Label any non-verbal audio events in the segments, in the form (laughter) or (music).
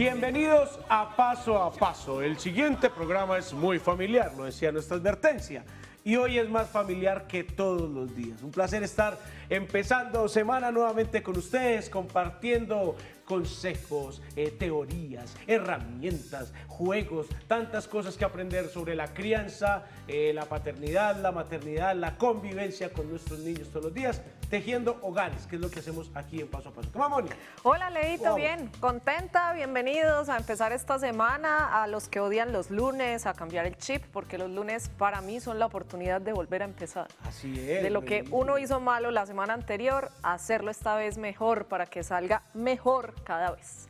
Bienvenidos a Paso a Paso. El siguiente programa es muy familiar, lo decía nuestra advertencia. Y hoy es más familiar que todos los días. Un placer estar empezando semana nuevamente con ustedes, compartiendo consejos, eh, teorías, herramientas, juegos, tantas cosas que aprender sobre la crianza, eh, la paternidad, la maternidad, la convivencia con nuestros niños todos los días tejiendo hogares, que es lo que hacemos aquí en Paso a Paso. ¿Cómo, Moni? Hola, Leito, bien, contenta, bienvenidos a empezar esta semana, a los que odian los lunes, a cambiar el chip, porque los lunes para mí son la oportunidad de volver a empezar. Así es. De lo que uno hizo malo la semana anterior, hacerlo esta vez mejor para que salga mejor cada vez.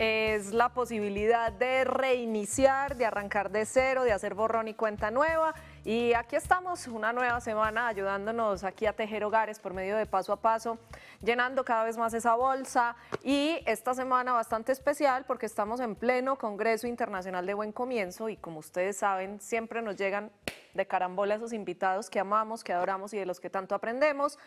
es la posibilidad de reiniciar, de arrancar de cero, de hacer borrón y cuenta nueva y aquí estamos, una nueva semana ayudándonos aquí a tejer hogares por medio de paso a paso, llenando cada vez más esa bolsa y esta semana bastante especial porque estamos en pleno Congreso Internacional de Buen Comienzo y como ustedes saben, siempre nos llegan de carambola esos invitados que amamos, que adoramos y de los que tanto aprendemos.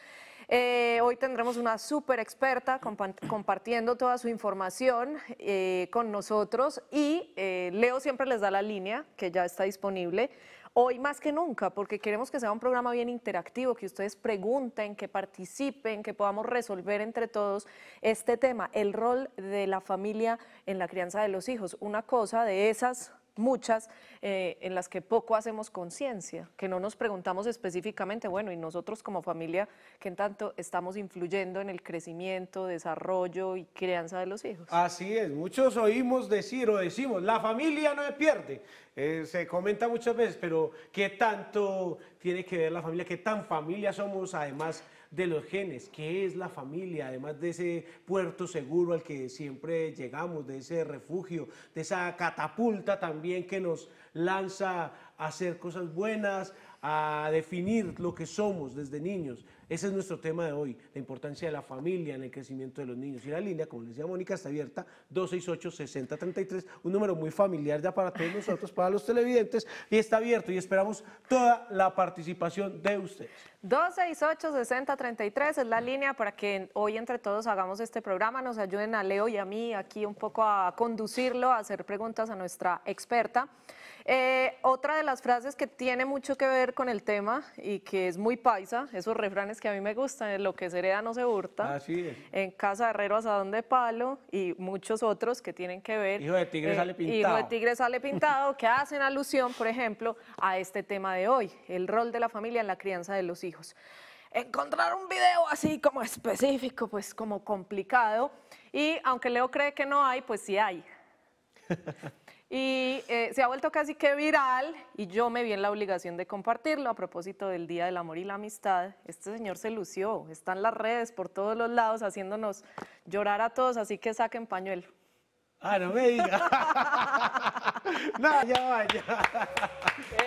Eh, hoy tendremos una súper experta compartiendo toda su información eh, con nosotros y eh, Leo siempre les da la línea que ya está disponible hoy más que nunca, porque queremos que sea un programa bien interactivo, que ustedes pregunten, que participen, que podamos resolver entre todos este tema, el rol de la familia en la crianza de los hijos. Una cosa de esas muchas eh, en las que poco hacemos conciencia, que no nos preguntamos específicamente, bueno, y nosotros como familia, ¿qué en tanto estamos influyendo en el crecimiento, desarrollo y crianza de los hijos? Así es, muchos oímos decir o decimos, la familia no se pierde, eh, se comenta muchas veces, pero ¿qué tanto tiene que ver la familia? ¿Qué tan familia somos además de los genes, que es la familia, además de ese puerto seguro al que siempre llegamos, de ese refugio, de esa catapulta también que nos lanza a hacer cosas buenas, a definir lo que somos desde niños. Ese es nuestro tema de hoy, la importancia de la familia en el crecimiento de los niños. Y la línea, como les decía Mónica, está abierta 268-6033, un número muy familiar ya para todos nosotros, para los televidentes, y está abierto y esperamos toda la participación de ustedes. 268-6033 es la línea para que hoy entre todos hagamos este programa, nos ayuden a Leo y a mí aquí un poco a conducirlo, a hacer preguntas a nuestra experta. Eh, otra de las frases que tiene mucho que ver con el tema y que es muy paisa, esos refranes que a mí me gustan, lo que se hereda no se hurta. Así es. En casa de herrero asadón de palo y muchos otros que tienen que ver. Hijo de tigre eh, sale pintado. Hijo de tigre sale pintado, que hacen alusión, por ejemplo, a este tema de hoy, el rol de la familia en la crianza de los hijos encontrar un video así como específico, pues como complicado. Y aunque Leo cree que no hay, pues sí hay. (laughs) y eh, se ha vuelto casi que viral y yo me vi en la obligación de compartirlo a propósito del Día del Amor y la Amistad. Este señor se lució, está en las redes por todos los lados haciéndonos llorar a todos, así que saquen pañuelo. Ah, no me digas. (laughs) no, ya vaya.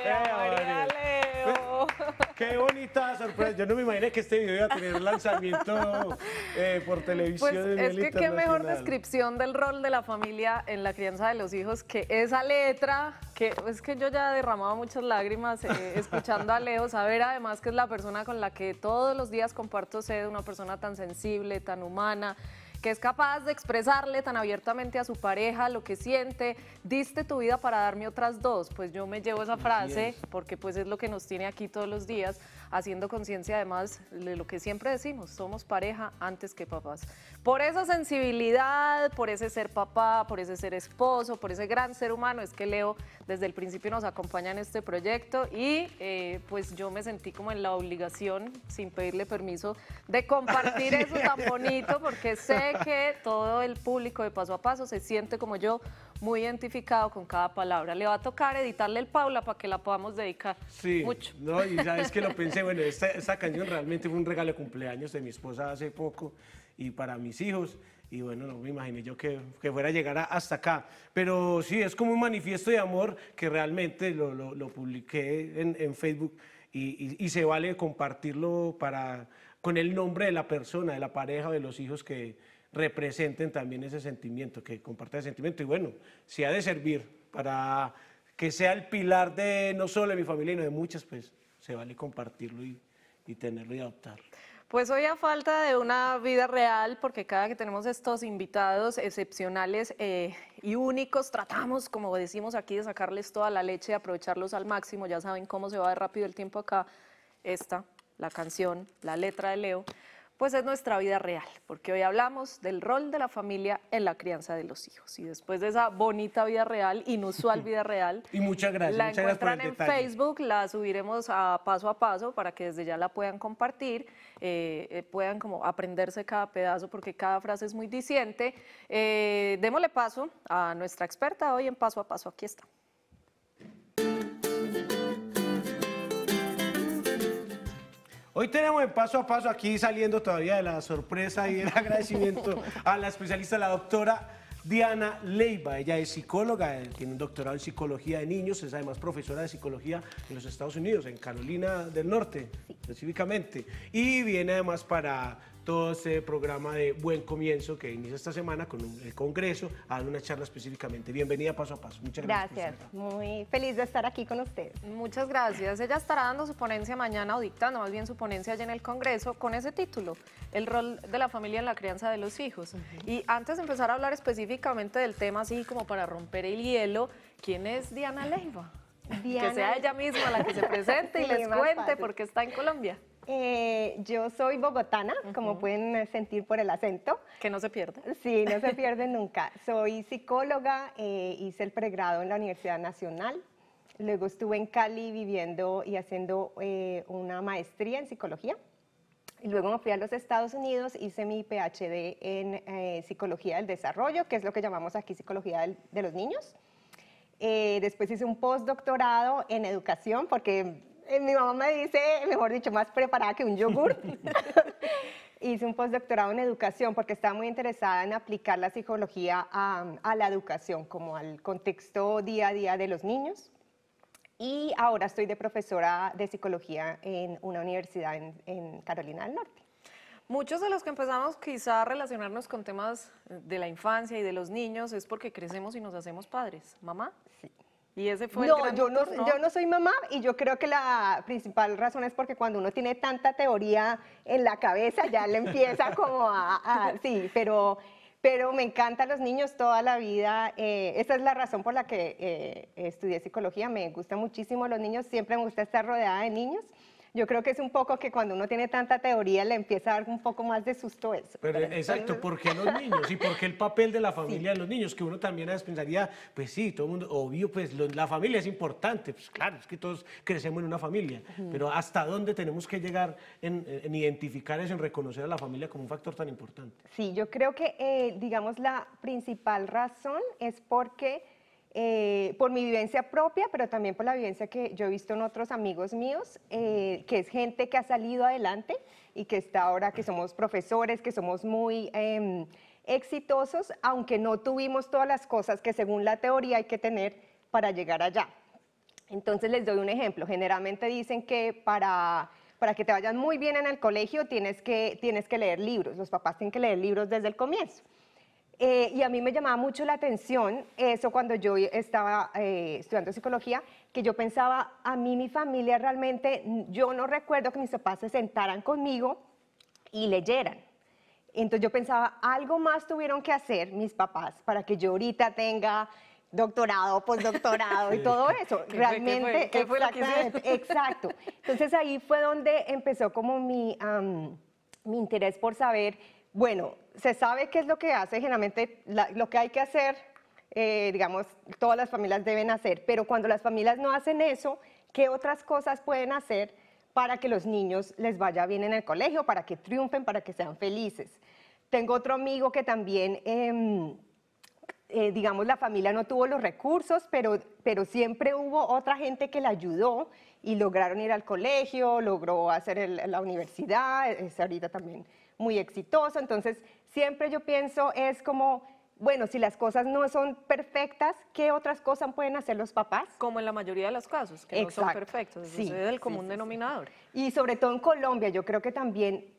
ya (laughs) María Leo. Qué bonita sorpresa. Yo no me imaginé que este video iba a tener lanzamiento eh, por pues televisión. Pues es que qué mejor descripción del rol de la familia en la crianza de los hijos que esa letra, que es que yo ya derramaba muchas lágrimas eh, (laughs) escuchando a Leo, saber además que es la persona con la que todos los días comparto sed, una persona tan sensible, tan humana que es capaz de expresarle tan abiertamente a su pareja lo que siente, diste tu vida para darme otras dos, pues yo me llevo esa frase porque pues es lo que nos tiene aquí todos los días haciendo conciencia además de lo que siempre decimos, somos pareja antes que papás. Por esa sensibilidad, por ese ser papá, por ese ser esposo, por ese gran ser humano, es que Leo desde el principio nos acompaña en este proyecto y eh, pues yo me sentí como en la obligación, sin pedirle permiso, de compartir eso tan bonito porque sé que todo el público de paso a paso se siente como yo muy identificado con cada palabra. Le va a tocar editarle el Paula para que la podamos dedicar sí, mucho. No, y sabes que lo (laughs) pensé, bueno, esta, canción realmente fue un regalo de cumpleaños de mi esposa hace poco y para mis hijos. Y bueno, no me imaginé yo que, que fuera a llegar hasta acá. Pero sí, es como un manifiesto de amor que realmente lo, lo, publiqué en, Facebook y, y, se vale compartirlo para, con el nombre de la persona, de la pareja, de los hijos que, representen también ese sentimiento, que compartan ese sentimiento. Y bueno, si ha de servir para que sea el pilar de no solo de mi familia, sino de muchas, pues se vale compartirlo y, tenerlo y adoptarlo. Pues hoy a falta de una vida real, porque cada que tenemos estos invitados excepcionales eh, y únicos, tratamos, como decimos aquí, de sacarles toda la leche, y aprovecharlos al máximo. Ya saben cómo se va de rápido el tiempo acá. Esta, la canción, la letra de Leo pues es nuestra vida real, porque hoy hablamos del rol de la familia en la crianza de los hijos. Y después de esa bonita vida real, inusual vida real, (laughs) y muchas gracias, la encuentran en Facebook, la subiremos a paso a paso para que desde ya la puedan compartir, eh, eh, puedan como aprenderse cada pedazo, porque cada frase es muy diciente. Eh, démosle paso a nuestra experta hoy en paso a paso. Aquí está. Hoy tenemos en paso a paso aquí saliendo todavía de la sorpresa y el (laughs) agradecimiento a la especialista, la doctora Diana Leiva. Ella es psicóloga, eh, tiene un doctorado en psicología de niños, es además profesora de psicología en los Estados Unidos, en Carolina del Norte, específicamente. Y viene además para todo este programa de Buen Comienzo que inicia esta semana con el Congreso, a una charla específicamente. Bienvenida paso a paso. Muchas gracias. Gracias, muy feliz de estar aquí con ustedes. Muchas gracias. Ella estará dando su ponencia mañana o dictando más bien su ponencia allá en el Congreso con ese título, el rol de la familia en la crianza de los hijos. Y antes de empezar a hablar específicamente del tema, así como para romper el hielo, ¿quién es Diana Leiva? Que sea ella misma la que se presente y (laughs) les cuente por está en Colombia. Eh, yo soy bogotana, como pueden sentir por el acento. Que no se pierde. Sí, no se (laughs) pierde nunca. Soy psicóloga, eh, hice el pregrado en la Universidad Nacional. Luego estuve en Cali viviendo y haciendo eh, una maestría en psicología. Y luego me fui a los Estados Unidos, hice mi PhD en psicología del desarrollo, que es lo que llamamos aquí psicología de los niños. después hice un postdoctorado en educación, porque eh, mi mamá me dice, mejor dicho, más preparada que un yogur. (laughs) (laughs) Hice un postdoctorado en educación porque estaba muy interesada en aplicar la psicología a, la educación, como al contexto día a día de los niños. Y ahora estoy de profesora de psicología en una universidad en, en, Carolina del Norte. Muchos de los que empezamos quizá a relacionarnos con temas de la infancia y de los niños es porque crecemos y nos hacemos padres. ¿Mamá? Sí. Y ese fue no, yo no, yo no soy mamá y yo creo que la principal razón es porque cuando uno tiene tanta teoría en la cabeza ya le empieza como a, sí, pero pero me encantan los niños toda la vida. Eh, esa es la razón por la que eh, estudié psicología. Me gusta muchísimo los niños. Siempre me gusta estar rodeada de niños. Yo creo que es un poco que cuando uno tiene tanta teoría le empieza a dar un poco más de susto eso. Pero, exacto, ¿por qué los (laughs) niños? ¿Y por qué el papel de la familia en los niños? Que uno también a veces pensaría, pues sí, todo el mundo, obvio, pues la familia es importante. Pues claro, es que todos crecemos en una familia. Pero ¿hasta dónde tenemos que llegar en, identificar eso, en reconocer a la familia como un factor tan importante? Sí, yo creo que, eh, digamos, la principal razón es porque eh, por mi vivencia propia, pero también por la vivencia que yo he visto en otros amigos míos, eh, que es gente que ha salido adelante y que está ahora, que somos profesores, que somos muy em, exitosos, aunque no tuvimos todas las cosas que según la teoría hay que tener para llegar allá. Entonces les doy un ejemplo. Generalmente dicen que para para que te vayan muy bien en el colegio tienes que, tienes que leer libros, los papás tienen que leer libros desde el comienzo. Eh, y a mí me llamaba mucho la atención eso cuando yo estaba eh, estudiando psicología, que yo pensaba, a mí mi familia realmente, yo no recuerdo que mis papás se sentaran conmigo y leyeran. Entonces yo pensaba, algo más tuvieron que hacer mis papás para que yo ahorita tenga doctorado, postdoctorado y todo eso. ¿Qué Realmente, fue? ¿Qué exacto. Entonces ahí fue donde empezó como mi, mi interés por saber bueno, se sabe qué es lo que hace, generalmente lo que hay que hacer, eh, digamos, todas las familias deben hacer, pero cuando las familias no hacen eso, ¿qué otras cosas pueden hacer para que los niños les vaya bien en el colegio, para que triunfen, para que sean felices? Tengo otro amigo que también... Em, eh, digamos, la familia no tuvo los recursos, pero, siempre hubo otra gente que le ayudó y lograron ir al colegio, logró hacer la universidad, es ahorita también muy exitoso. Entonces, siempre yo pienso es como, bueno, si las cosas no son perfectas, ¿qué otras cosas pueden hacer los papás? Como en la mayoría de los casos, que no son perfectos. Eso sí, es el común denominador. Y sobre todo en Colombia, yo creo que también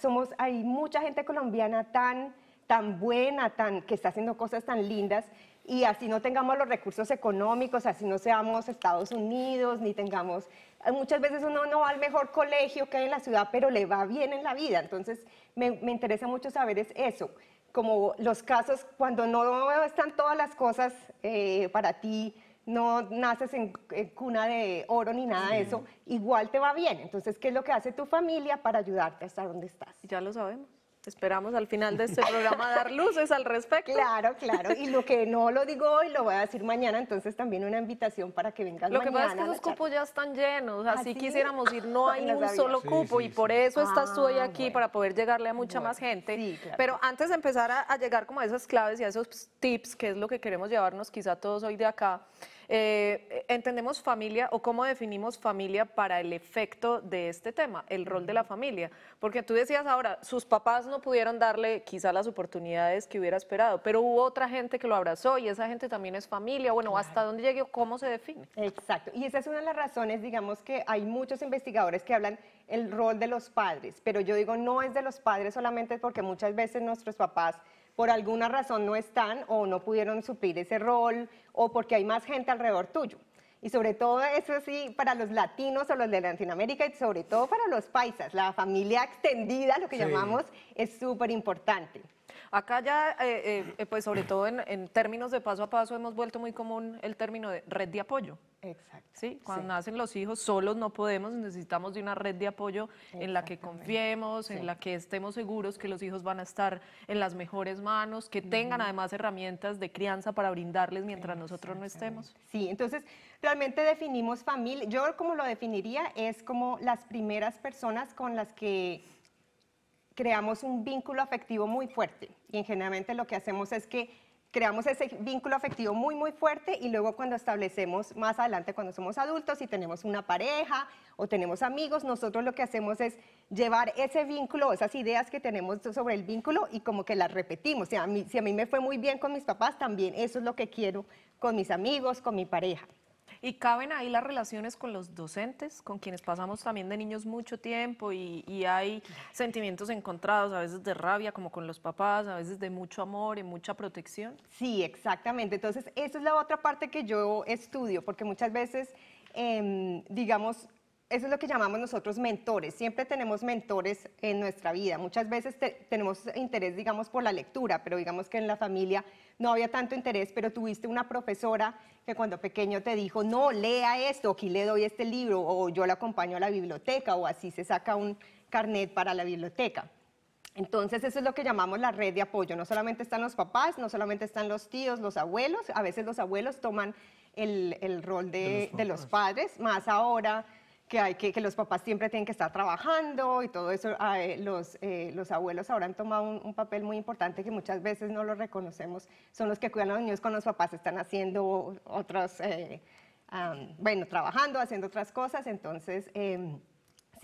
somos, hay mucha gente colombiana tan, tan buena, tan, que está haciendo cosas tan lindas y así no tengamos los recursos económicos, así no seamos Estados Unidos, ni tengamos... Eh, muchas veces uno no va al mejor colegio que hay en la ciudad, pero le va bien en la vida. Entonces, me, interesa mucho saber eso, como los casos cuando no están todas las cosas eh, para ti, no naces en, cuna de oro ni nada de eso, igual te va bien. Entonces, ¿qué es lo que hace tu familia para ayudarte hasta donde estás? Ya lo sabemos. Esperamos al final de este programa dar luces al respecto. Claro, claro. Y lo que no lo digo hoy lo voy a decir mañana, entonces también una invitación para que vengas mañana. Lo que pasa es que esos cupos ya están llenos, así, ¿Ah, quisiéramos ir, no ah, hay un solo cupo y por eso estás tú hoy ah, aquí para poder llegarle a mucha más gente. Pero antes de empezar a, llegar como a esas claves y a esos tips, que es lo que queremos llevarnos quizá todos hoy de acá, eh, ¿Entendemos familia o cómo definimos familia para el efecto de este tema, el rol de la familia? Porque tú decías ahora, sus papás no pudieron darle quizá las oportunidades que hubiera esperado, pero hubo otra gente que lo abrazó y esa gente también es familia. Bueno, ¿hasta dónde llegó, cómo se define? Exacto. Y esa es una de las razones, digamos que hay muchos investigadores que hablan el rol de los padres, pero yo digo no es de los padres solamente porque muchas veces nuestros papás por alguna razón no están o no pudieron suplir ese rol o porque hay más gente alrededor tuyo. Y sobre todo eso sí, para los latinos o los de Latinoamérica y sobre todo para los paisas, la familia extendida, lo que llamamos, es súper importante. Acá ya, eh, eh, eh, pues sobre todo en términos de paso a paso, hemos vuelto muy común el término de red de apoyo. Exacto. ¿sí? Cuando nacen los hijos, solos no podemos, necesitamos de una red de apoyo en la que confiemos, en la que estemos seguros que los hijos van a estar en las mejores manos, que tengan además herramientas de crianza para brindarles mientras nosotros no estemos. Sí, entonces realmente definimos familia, yo como lo definiría es como las primeras personas con las que creamos un vínculo afectivo muy fuerte y generalmente lo que hacemos es que creamos ese vínculo afectivo muy, muy fuerte y luego cuando establecemos más adelante, cuando somos adultos y tenemos una pareja o tenemos amigos, nosotros lo que hacemos es llevar ese vínculo, esas ideas que tenemos sobre el vínculo y como que las repetimos. a mí, si a mí me fue muy bien con mis papás, también eso es lo que quiero con mis amigos, con mi pareja. ¿Y caben ahí las relaciones con los docentes, con quienes pasamos también de niños mucho tiempo y, hay sentimientos encontrados, a veces de rabia, como con los papás, a veces de mucho amor y mucha protección? Sí, exactamente. Entonces, esa es la otra parte que yo estudio, porque muchas veces, em, digamos, eso es lo que llamamos nosotros mentores. Siempre tenemos mentores en nuestra vida. Muchas veces tenemos interés, digamos, por la lectura, pero digamos que en la familia no había tanto interés, pero tuviste una profesora que cuando pequeño te dijo, no, lea esto, aquí le doy este libro, o yo le acompaño a la biblioteca, o así se saca un carnet para la biblioteca. Entonces, eso es lo que llamamos la red de apoyo. No solamente están los papás, no solamente están los tíos, los abuelos. A veces los abuelos toman el, rol de, de los padres, más ahora que, hay que, que, los papás siempre tienen que estar trabajando y todo eso, ah, eh, los, eh, los abuelos ahora han tomado un, papel muy importante que muchas veces no lo reconocemos, son los que cuidan a los niños cuando los papás, están haciendo otras, eh, bueno, trabajando, haciendo otras cosas, entonces... Em,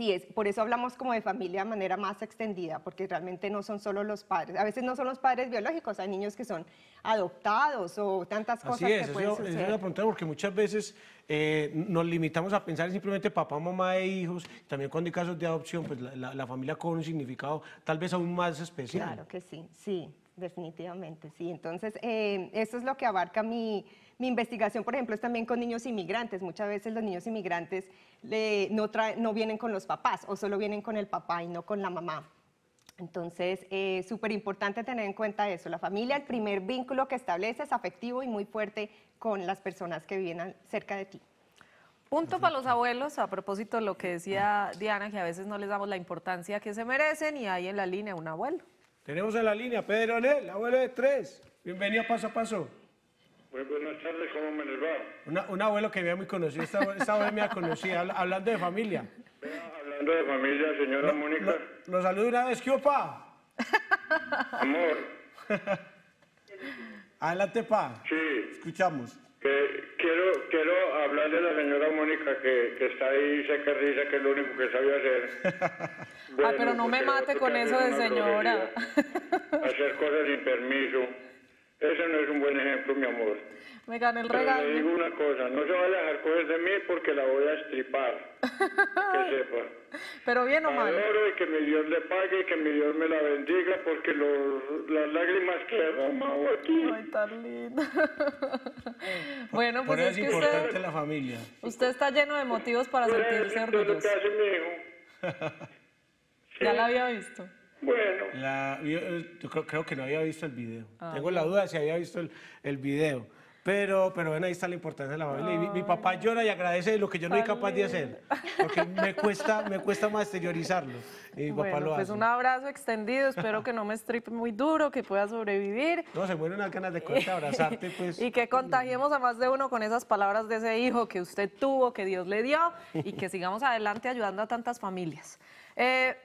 Sí por eso hablamos como de familia de manera más extendida, porque realmente no son solo los padres, a veces no son los padres biológicos, hay niños que son adoptados o tantas cosas Sí es, que es porque muchas veces eh, nos limitamos a pensar simplemente papá, mamá e hijos, también cuando hay casos de adopción, pues la, familia con un significado tal vez aún más especial. Claro que sí, sí, definitivamente, sí. Entonces, eh, eso es lo que abarca mi mi investigación, por ejemplo, es también con niños inmigrantes. Muchas veces los niños inmigrantes no, no vienen con los papás o solo vienen con el papá y no con la mamá. Entonces, es eh, súper importante tener en cuenta eso. La familia, el primer vínculo que establece es afectivo y muy fuerte con las personas que vienen cerca de ti. Punto para los abuelos, a propósito de lo que decía Diana, que a veces no les damos la importancia que se merecen y hay en la línea un abuelo. Tenemos en la línea Pedro Anel, abuelo de tres. Bienvenido paso a paso buenas tardes, ¿cómo me les va? Una, un abuelo que había muy conocido, esta, esta vez me conocí hablando de familia. hablando de familia, señora Mónica. Lo, lo, una vez, ¿qué opa? Amor. (laughs) Adelante, pa. Sí. Escuchamos. quiero, quiero hablarle a la señora Mónica que, que está ahí, sé que risa, que es lo único que sabe hacer. ah, (laughs) pero no me mate con eso de señora. hacer cosas sin permiso. Ese no es un buen ejemplo, mi amor. Me gané el regalo. Pero le digo una cosa, no se vaya a dejar coger de mí porque la voy a estripar. (laughs) que sepa. Pero bien o mal. Adoro y que mi Dios le pague y que mi Dios me la bendiga porque las lágrimas que he derramado aquí. Ay, tan linda. (laughs) bueno, pues es, es, es, importante la familia. Usted está lleno de motivos para sentirse orgulloso. Es lo que hace mi hijo. Ya la había visto. Bueno. yo, eh, creo, que no había visto el video. Ah, Tengo la duda si había visto el, el video. Pero, pero ven ahí está la importancia de la familia. mi, papá llora y agradece lo que yo no soy capaz de hacer. Porque me cuesta, me cuesta (laughs) exteriorizarlo pues un abrazo extendido, espero que no me estripe muy duro, que pueda sobrevivir. No, se mueren una ganas de cuenta abrazarte, pues. (laughs) y que contagiemos a más de uno con esas palabras de ese hijo que usted tuvo, que Dios le dio, y que sigamos adelante ayudando a tantas familias. Eh,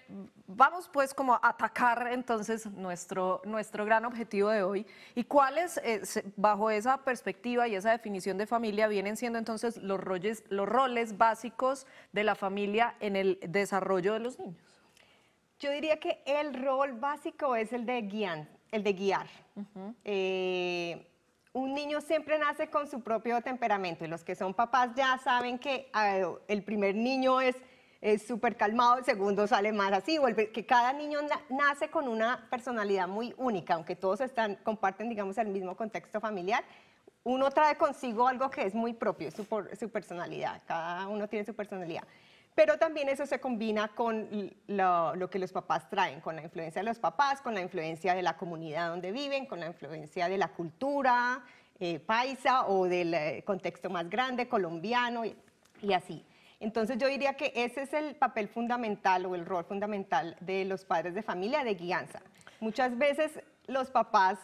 vamos pues como a atacar entonces nuestro, nuestro gran objetivo de hoy y cuáles eh, bajo esa perspectiva y esa definición de familia vienen siendo entonces los roles, los roles básicos de la familia en el desarrollo de los niños. Yo diría que el rol básico es el de guiar. El de guiar. Eh, un niño siempre nace con su propio temperamento y los que son papás ya saben que el primer niño es súper calmado, el segundo sale más así, vuelve, que cada niño nace con una personalidad muy única, aunque todos están, comparten, digamos, el mismo contexto familiar, uno trae consigo algo que es muy propio, su personalidad, cada uno tiene su personalidad pero también eso se combina con lo, que los papás traen, con la influencia de los papás, con la influencia de la comunidad donde viven, con la influencia de la cultura eh, paisa o del eh, contexto más grande, colombiano y, así. Entonces yo diría que ese es el papel fundamental o el rol fundamental de los padres de familia de guianza. Muchas veces los papás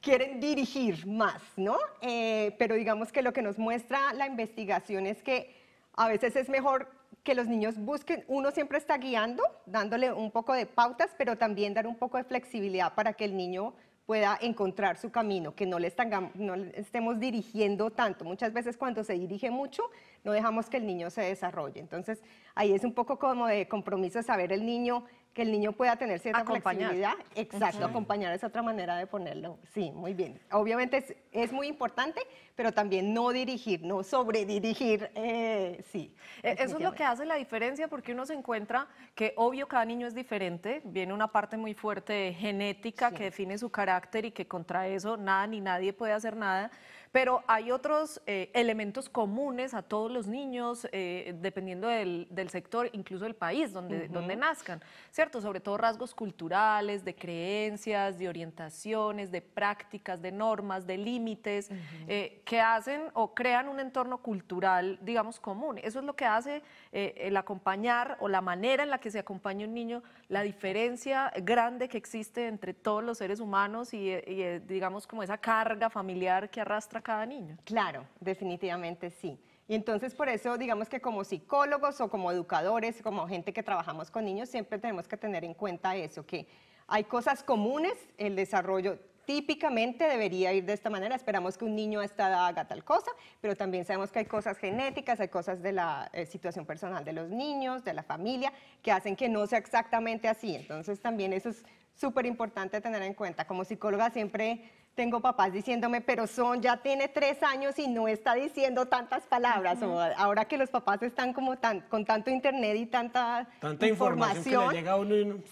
quieren dirigir más, ¿no? Eh, pero digamos que lo que nos muestra la investigación es que a veces es mejor que los niños busquen, uno siempre está guiando, dándole un poco de pautas, pero también dar un poco de flexibilidad para que el niño pueda encontrar su camino, que no le, no estemos dirigiendo tanto. Muchas veces cuando se dirige mucho, no dejamos que el niño se desarrolle. Entonces, ahí es un poco como de compromiso saber el niño que el niño pueda tener cierta acompañar. Exacto, acompañar es otra manera de ponerlo. Sí, muy bien. Obviamente es, muy importante, pero también no dirigir, no sobredirigir. dirigir. Eh, sí. E, eso es lo que hace la diferencia porque uno se encuentra que obvio cada niño es diferente, viene una parte muy fuerte genética que define su carácter y que contra eso nada ni nadie puede hacer nada pero hay otros eh, elementos comunes a todos los niños, eh, dependiendo del, sector, incluso del país donde, donde nazcan, ¿cierto? Sobre todo rasgos culturales, de creencias, de orientaciones, de prácticas, de normas, de límites, eh, que hacen o crean un entorno cultural, digamos, común. Eso es lo que hace eh, el acompañar o la manera en la que se acompaña un niño, la diferencia grande que existe entre todos los seres humanos y, eh, y eh, digamos como esa carga familiar que arrastra cada niño. Claro, definitivamente sí. Y entonces por eso digamos que como psicólogos o como educadores, como gente que trabajamos con niños, siempre tenemos que tener en cuenta eso, que hay cosas comunes, el desarrollo típicamente debería ir de esta manera, esperamos que un niño a esta haga tal cosa, pero también sabemos que hay cosas genéticas, hay cosas de la eh, situación personal de los niños, de la familia, que hacen que no sea exactamente así. Entonces también eso es súper importante tener en cuenta. Como psicóloga siempre tengo papás diciéndome, pero Son ya tiene tres años y no está diciendo tantas palabras. ahora que los papás están como tan, con tanto internet y tanta, tanta información,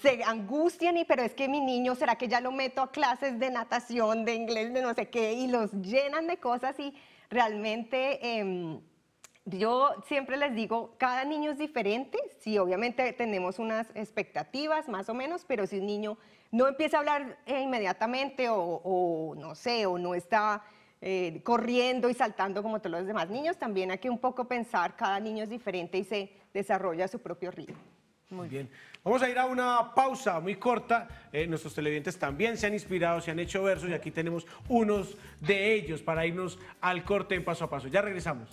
se angustian y pero es que mi niño, ¿será que ya lo meto a clases de natación, de inglés, de no sé qué? Y los llenan de cosas y realmente... Em, yo siempre les digo, cada niño es diferente, sí, obviamente tenemos unas expectativas más o menos, pero si un niño no empieza a hablar eh, inmediatamente o, no sé, o no está eh, corriendo y saltando como todos los demás niños, también hay que un poco pensar, cada niño es diferente y se desarrolla a su propio ritmo. Muy bien. Vamos a ir a una pausa muy corta. Eh, nuestros televidentes también se han inspirado, se han hecho versos y aquí tenemos unos de ellos para irnos al corte en paso a paso. Ya regresamos.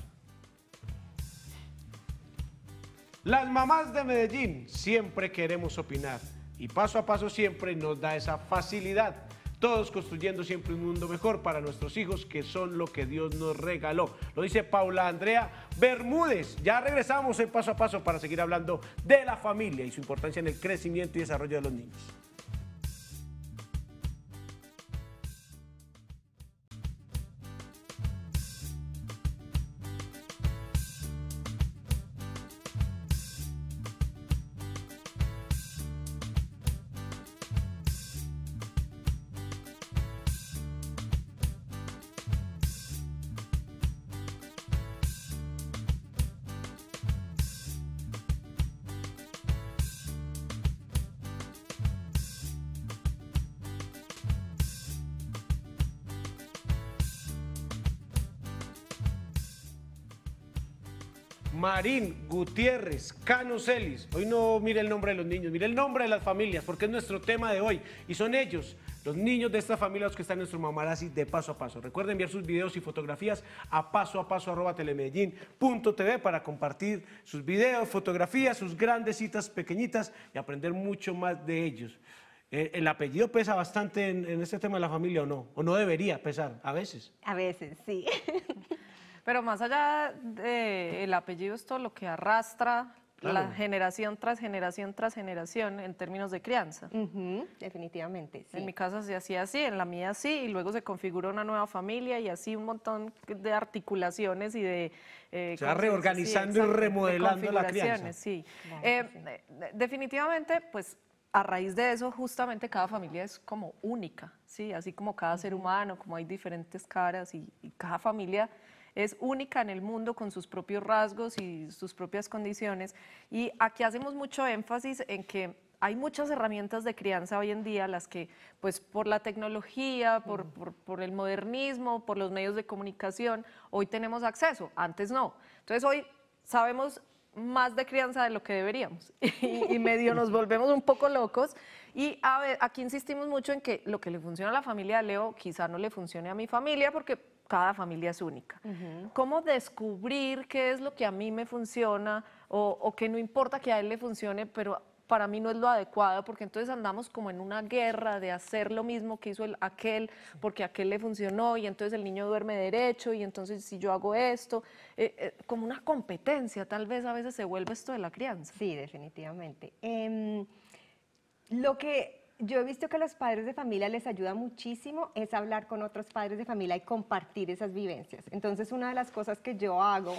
Las mamás de Medellín siempre queremos opinar y paso a paso siempre nos da esa facilidad. Todos construyendo siempre un mundo mejor para nuestros hijos, que son lo que Dios nos regaló. Lo dice Paula Andrea Bermúdez. Ya regresamos en paso a paso para seguir hablando de la familia y su importancia en el crecimiento y desarrollo de los niños. Marín Gutiérrez Celis. Hoy no mire el nombre de los niños, mire el nombre de las familias, porque es nuestro tema de hoy. Y son ellos, los niños de estas familias los que están en nuestro mamarazzi de paso a paso. Recuerden enviar sus videos y fotografías a paso a paso arroba para compartir sus videos, fotografías, sus grandes citas pequeñitas y aprender mucho más de ellos. Eh, ¿El apellido pesa bastante en, en, este tema de la familia o no? ¿O no debería pesar a veces? A veces, sí. (laughs) Pero más allá del apellido es todo lo que arrastra la generación tras generación tras generación en términos de crianza. definitivamente, En mi casa se hacía así, en la mía sí, y luego se configuró una nueva familia y así un montón de articulaciones y de... Eh, o reorganizando y remodelando la crianza. Eh, definitivamente, pues a raíz de eso, justamente cada familia es como única, ¿sí? Así como cada ser humano, como hay diferentes caras y cada familia es única en el mundo con sus propios rasgos y sus propias condiciones. Y aquí hacemos mucho énfasis en que hay muchas herramientas de crianza hoy en día, las que pues por la tecnología, por, por, el modernismo, por los medios de comunicación, hoy tenemos acceso, antes no. Entonces hoy sabemos más de crianza de lo que deberíamos (laughs) y, medio nos volvemos un poco locos y a aquí insistimos mucho en que lo que le funciona a la familia de Leo quizá no le funcione a mi familia porque cada familia es única. ¿Cómo descubrir qué es lo que a mí me funciona o, que no importa que a él le funcione, pero para mí no es lo adecuado, porque entonces andamos como en una guerra de hacer lo mismo que hizo el, aquel, porque aquel le funcionó y entonces el niño duerme derecho y entonces si yo hago esto, eh, eh, como una competencia tal vez a veces se vuelve esto de la crianza. Sí, definitivamente. Em, lo que yo he visto que a los padres de familia les ayuda muchísimo es hablar con otros padres de familia y compartir esas vivencias. Entonces, una de las cosas que yo hago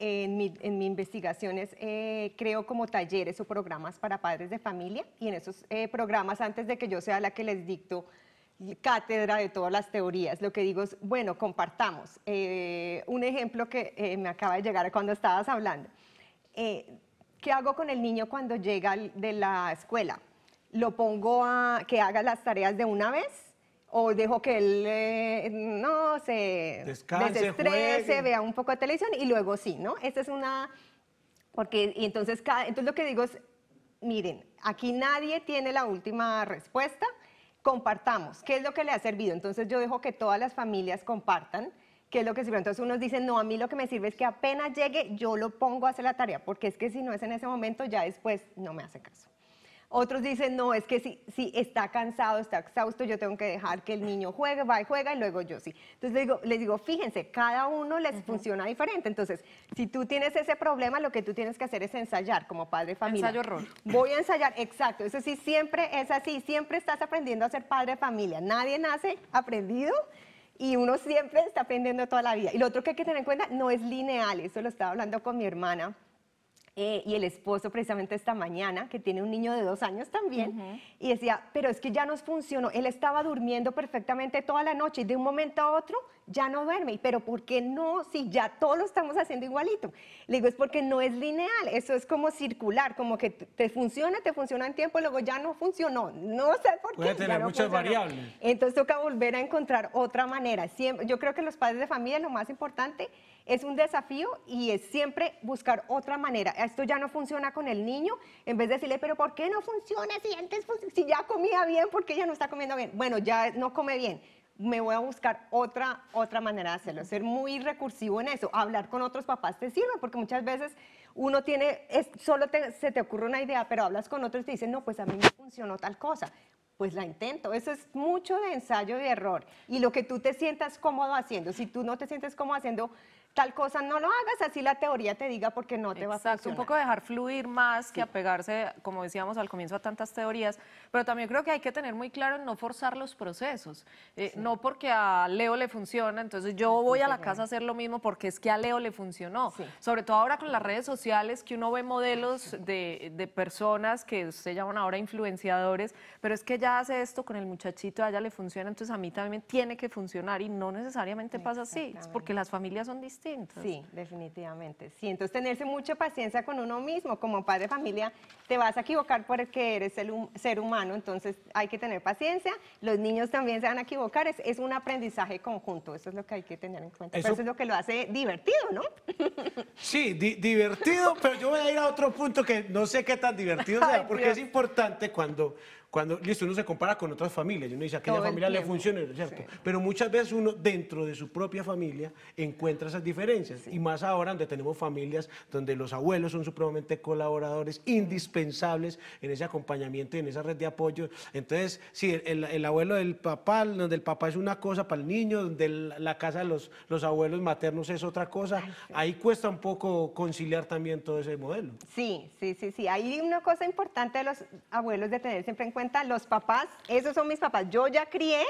en mi, investigación es eh, creo como talleres o programas para padres de familia y en esos eh, programas, antes de que yo sea la que les dicto cátedra de todas las teorías. Lo que digo es, bueno, compartamos. Eh, un ejemplo que me acaba de llegar cuando estabas hablando. ¿Qué hago con el niño cuando llega de la escuela? lo pongo a que haga las tareas de una vez o dejo que él, eh, no, se desestrese, vea un poco de televisión y luego sí, ¿no? Esta es una, porque y entonces, entonces lo que digo es, miren, aquí nadie tiene la última respuesta, compartamos, ¿qué es lo que le ha servido? Entonces yo dejo que todas las familias compartan. ¿Qué es lo que sirve? Entonces unos dicen, no, a mí lo que me sirve es que apenas llegue, yo lo pongo a hacer la tarea, porque es que si no es en ese momento, ya después no me hace caso. Otros dicen, no, es que si, si está cansado, está exhausto, yo tengo que dejar que el niño juegue, va y juega y luego yo sí. Entonces les digo, digo fíjense, cada uno les funciona diferente. Entonces, si tú tienes ese problema, lo que tú tienes que hacer es ensayar como padre de familia. Ensayo Voy a ensayar, exacto. Eso sí, siempre es así. Siempre estás aprendiendo a ser padre de familia. Nadie nace aprendido y uno siempre está aprendiendo toda la vida. Y lo otro que hay que tener en cuenta no es lineal, eso lo estaba hablando con mi hermana, eh, y el esposo precisamente esta mañana, que tiene un niño de dos años también, y decía, pero es que ya nos funcionó, él estaba durmiendo perfectamente toda la noche y de un momento a otro ya no duerme, pero ¿por qué no? Si ya todos lo estamos haciendo igualito. Le digo, es porque no es lineal, eso es como circular, como que te funciona, te funciona en tiempo y luego ya no funcionó, no sé por qué. Puede tener muchas variables. Entonces toca volver a encontrar otra manera. Siempre, yo creo que los padres de familia lo más importante es un desafío y es siempre buscar otra manera. Esto ya no funciona con el niño, en vez de decirle, pero ¿por qué no funciona si ya comía bien, por qué ya no está comiendo bien? Bueno, ya no come bien me voy a buscar otra, otra manera de hacerlo, ser muy recursivo en eso, hablar con otros papás te sirve, porque muchas veces uno tiene, es, solo se te ocurre una idea, pero hablas con otros y te dicen, no, pues a mí me funcionó tal cosa pues la intento. Eso es mucho de ensayo y error. Y lo que tú te sientas cómodo haciendo, si tú no te sientes cómodo haciendo tal cosa, no lo hagas, así la teoría te diga porque no te va a funcionar. Un poco dejar fluir más que apegarse, como decíamos al comienzo, a tantas teorías, pero también creo que hay que tener muy claro en no forzar los procesos, eh, no porque a Leo le funciona, entonces yo voy a la casa a hacer lo mismo porque es que a Leo le funcionó, sobre todo ahora con las redes sociales que uno ve modelos de, de personas que se llaman ahora influenciadores, pero es que ya hace esto con el muchachito, a ella le funciona, entonces a mí también tiene que funcionar y no necesariamente pasa así, es porque las familias son distintas. Sí, definitivamente. Sí, entonces tenerse mucha paciencia con uno mismo, como padre de familia, te vas a equivocar porque eres el ser humano, entonces hay que tener paciencia, los niños también se van a equivocar, es, un aprendizaje conjunto, eso es lo que hay que tener en cuenta, eso, es lo que lo hace divertido, ¿no? (laughs) Sí, divertido, pero yo voy a ir a otro punto que no sé qué tan divertido (laughs) sea, porque es importante cuando cuando, listo, uno se compara con otras familias, y uno dice, aquella familia le funciona, ¿cierto? Pero muchas veces uno dentro de su propia familia encuentra esas diferencias. Y más ahora donde tenemos familias donde los abuelos son supremamente colaboradores, indispensables en ese acompañamiento y en esa red de apoyo. Entonces, sí, el, abuelo del papá, donde el papá es una cosa para el niño, donde la casa de los, los abuelos maternos es otra cosa, ahí cuesta un poco conciliar también todo ese modelo. Sí, sí, sí, sí. Hay una cosa importante de los abuelos de tener siempre en cuenta los papás, esos son mis papás. Yo ya crié,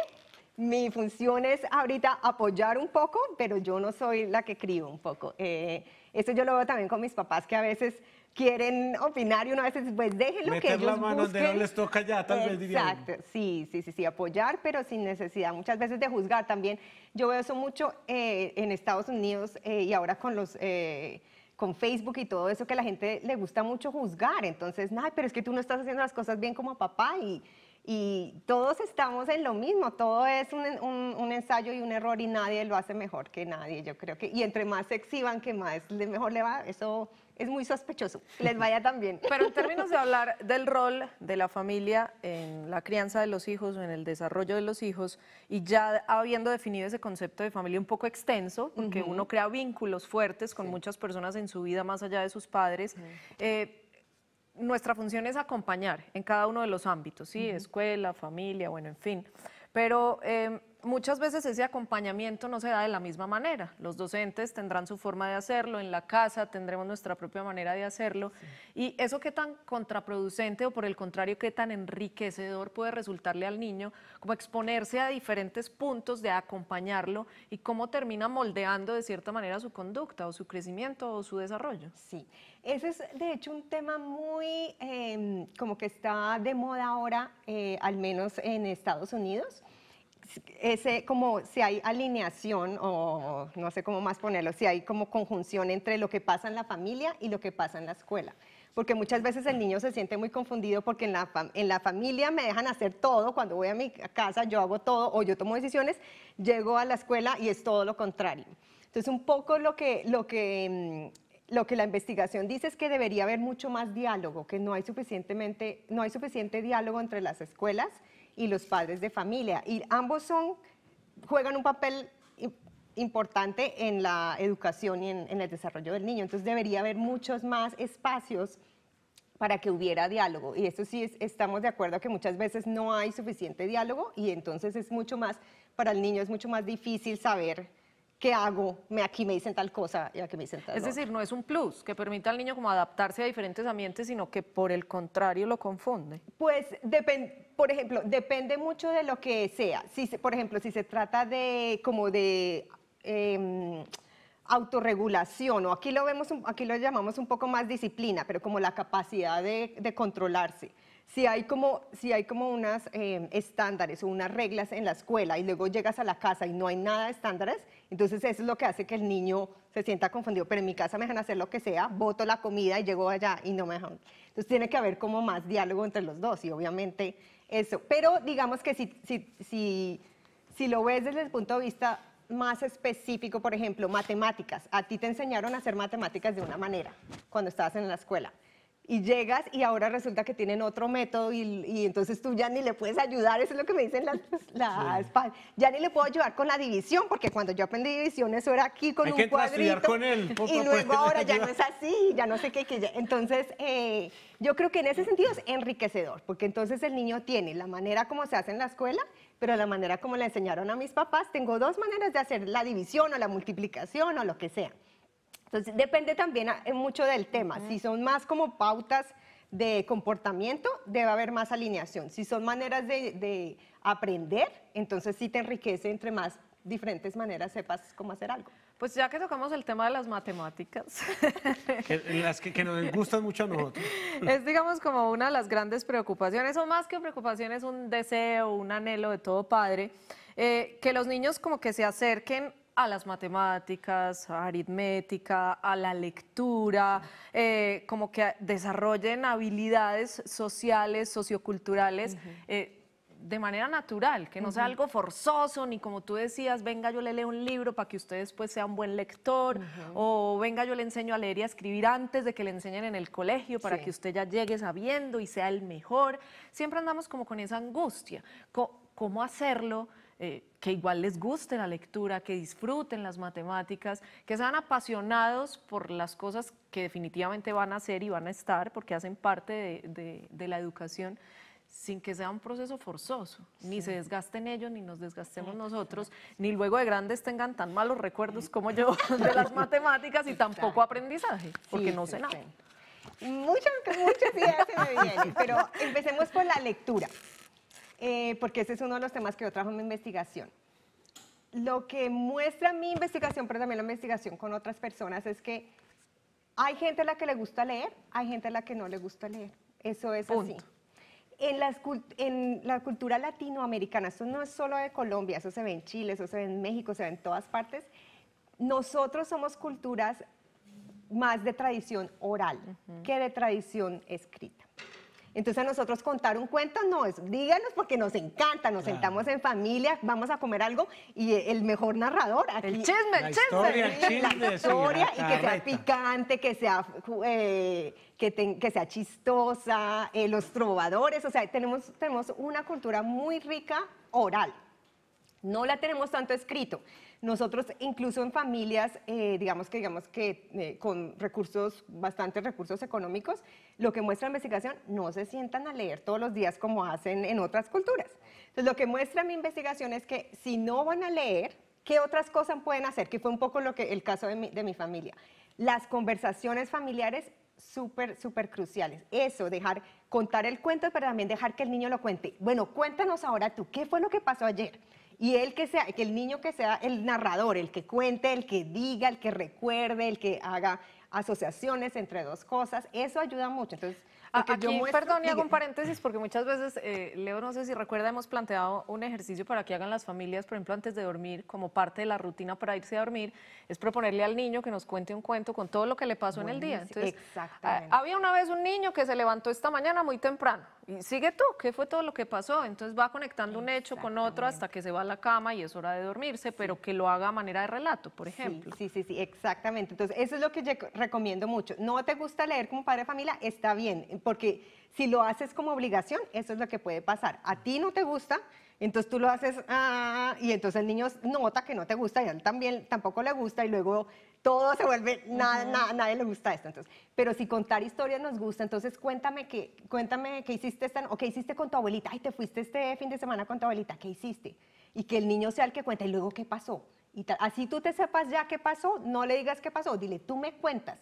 mi función es ahorita apoyar un poco, pero yo no soy la que crío un poco. Eh, eso yo lo veo también con mis papás que a veces quieren opinar y uno a veces pues déjenlo que ellos la mano no les toca ya, tal vez Exacto, sí, sí, sí, sí, apoyar, pero sin necesidad muchas veces de juzgar también. Yo veo eso mucho eh, en Estados Unidos eh, y ahora con los con Facebook y todo eso que la gente le gusta mucho juzgar. Entonces, ay, pero es que tú no estás haciendo las cosas bien como papá y, y todos estamos en lo mismo. Todo es un, ensayo y un error y nadie lo hace mejor que nadie, yo creo que. Y entre más se exhiban, que más mejor le va. Eso es muy sospechoso. Les vaya también. Pero en términos de (laughs) hablar del rol de la familia en la crianza de los hijos o en el desarrollo de los hijos, y ya habiendo definido ese concepto de familia un poco extenso, porque uno crea vínculos fuertes con muchas personas en su vida más allá de sus padres, eh, nuestra función es acompañar en cada uno de los ámbitos, ¿sí? Escuela, familia, bueno, en fin. Pero em, muchas veces ese acompañamiento no se da de la misma manera. Los docentes tendrán su forma de hacerlo, en la casa tendremos nuestra propia manera de hacerlo. Y eso qué tan contraproducente o por el contrario, qué tan enriquecedor puede resultarle al niño, como exponerse a diferentes puntos de acompañarlo y cómo termina moldeando de cierta manera su conducta o su crecimiento o su desarrollo. Sí, ese es de hecho un tema muy em, como que está de moda ahora, eh, al menos en Estados Unidos ese, como si hay alineación, o no sé cómo más ponerlo, si hay como conjunción entre lo que pasa en la familia y lo que pasa en la escuela. Porque muchas veces el niño se siente muy confundido porque en la, familia me dejan hacer todo, cuando voy a mi casa yo hago todo o yo tomo decisiones, llego a la escuela y es todo lo contrario. Entonces un poco lo que, lo que mm, lo que la investigación dice es que debería haber mucho más diálogo, que no hay, suficientemente, no hay suficiente diálogo entre las escuelas y los padres de familia. Y ambos son, juegan un papel importante en la educación y en, el desarrollo del niño. Entonces debería haber muchos más espacios para que hubiera diálogo. Y eso sí, estamos de acuerdo que muchas veces no hay suficiente diálogo y entonces es mucho más, para el niño es mucho más difícil saber ¿qué hago? aquí me dicen tal cosa y aquí me dicen tal Es decir, no es un plus que permita al niño como adaptarse a diferentes ambientes, sino que por el contrario lo confunde. Pues depende por ejemplo, depende mucho de lo que sea. Si, por ejemplo, si se trata de como de em, autorregulación, o aquí lo vemos, aquí lo llamamos un poco más disciplina, pero como la capacidad de controlarse si hay como, si hay como unas eh, estándares o unas reglas en la escuela y luego llegas a la casa y no hay nada de estándares, entonces eso es lo que hace que el niño se sienta confundido. Pero en mi casa me dejan hacer lo que sea, boto la comida y llego allá y no me dejan. Entonces tiene que haber como más diálogo entre los dos y obviamente eso. Pero digamos que si, si, si, si lo ves desde el punto de vista más específico, por ejemplo, matemáticas. A ti te enseñaron a hacer matemáticas de una manera cuando estabas en la escuela y llegas y ahora resulta que tienen otro método y, entonces tú ya ni le puedes ayudar, eso es lo que me dicen las, las ya ni le puedo ayudar con la división, porque cuando yo aprendí división eso era aquí con un cuadrito y luego ahora ya no (laughs) es así, ya no sé qué, entonces eh, yo creo que en ese sentido es enriquecedor, porque entonces el niño tiene la manera como se hace en la escuela, pero la manera como la enseñaron a mis papás, tengo dos maneras de hacer la división o la multiplicación o lo que sea. Entonces, depende también eh, mucho del tema. Si son más como pautas de comportamiento, debe haber más alineación. Si son maneras de, aprender, entonces sí te enriquece entre más diferentes maneras sepas cómo hacer algo. Pues ya que tocamos el tema de las matemáticas. (laughs) que, las que, nos gustan mucho a nosotros. Es, digamos, como una de las grandes preocupaciones, o más que preocupaciones, un deseo, un anhelo de todo padre, eh, que los niños como que se acerquen a las matemáticas, a aritmética, a la lectura, eh, como que desarrollen habilidades sociales, socioculturales. Eh, de manera natural, que no sea algo forzoso, ni como tú decías, venga yo le leo un libro para que usted después sea un buen lector, o venga yo le enseño a leer y a escribir antes de que le enseñen en el colegio para que usted ya llegue sabiendo y sea el mejor. Siempre andamos como con esa angustia, cómo hacerlo eh, que igual les guste la lectura, que disfruten las matemáticas, que sean apasionados por las cosas que definitivamente van a hacer y van a estar porque hacen parte de, la educación sin que sea un proceso forzoso, ni se desgasten ellos, ni nos desgastemos nosotros, ni luego de grandes tengan tan malos recuerdos como yo (laughs) de las matemáticas y tampoco aprendizaje, porque no sé nada. Muchas, muchas ideas se me vienen, pero empecemos con la lectura. Eh, porque ese es uno de los temas que yo trajo en mi investigación. Lo que muestra mi investigación, pero también la investigación con otras personas, es que hay gente a la que le gusta leer, hay gente a la que no le gusta leer. Eso es así. En, en, la cultura latinoamericana, eso no es solo de Colombia, eso se ve en Chile, eso se ve en México, se ve en todas partes. Nosotros somos culturas más de tradición oral que de tradición escrita. Entonces a nosotros contar un cuento no es, díganos porque nos encanta, nos sentamos en familia, vamos a comer algo y eh, el mejor narrador aquí. El chisme, el chisme. la y que sea picante, que sea, eh, que, sea chistosa, eh, los trovadores, o sea, tenemos, tenemos una cultura muy rica oral. No la tenemos tanto escrito. Nosotros incluso en familias, eh, digamos que, que eh, con recursos, bastantes recursos económicos, lo que muestra la investigación, no se sientan a leer todos los días como hacen en otras culturas. Entonces, lo que muestra mi investigación es que si no van a leer, ¿qué otras cosas pueden hacer? Que fue un poco lo que el caso de mi familia. Las conversaciones familiares súper, súper cruciales. Eso, dejar contar el cuento, pero también dejar que el niño lo cuente. Bueno, cuéntanos ahora tú, ¿qué fue lo que pasó ayer? y el que sea, que el niño que sea el narrador, el que cuente, el que diga, el que recuerde, el que haga asociaciones entre dos cosas, eso ayuda mucho. Entonces, yo perdón, y hago un paréntesis porque muchas veces, eh, Leo, no sé si recuerda, hemos planteado un ejercicio para que hagan las familias, por ejemplo, antes de dormir, como parte de la rutina para irse a dormir, es proponerle al niño que nos cuente un cuento con todo lo que le pasó en el día. Entonces, había una vez un niño que se levantó esta mañana muy temprano sigue tú, ¿qué fue todo lo que pasó? Entonces va conectando un hecho con otro hasta que se va a la cama y es hora de dormirse, pero que lo haga a manera de relato, por ejemplo. Sí, sí, sí, exactamente. Entonces, eso es lo que yo recomiendo mucho. No te gusta leer como padre de familia, está bien, porque si lo haces como obligación, eso es lo que puede pasar. A ti no te gusta, entonces tú lo haces, ah, y entonces el niño nota que no te gusta y a él también tampoco le gusta y luego todo se vuelve, nada, nada, nadie le gusta esto. pero si contar historias nos gusta, entonces cuéntame qué, cuéntame qué hiciste esta, o qué hiciste con tu abuelita. Ay, te fuiste este fin de semana con tu abuelita, ¿qué hiciste? Y que el niño sea el que cuente, y luego qué pasó. Y así tú te sepas ya qué pasó, no le digas qué pasó, dile, tú me cuentas,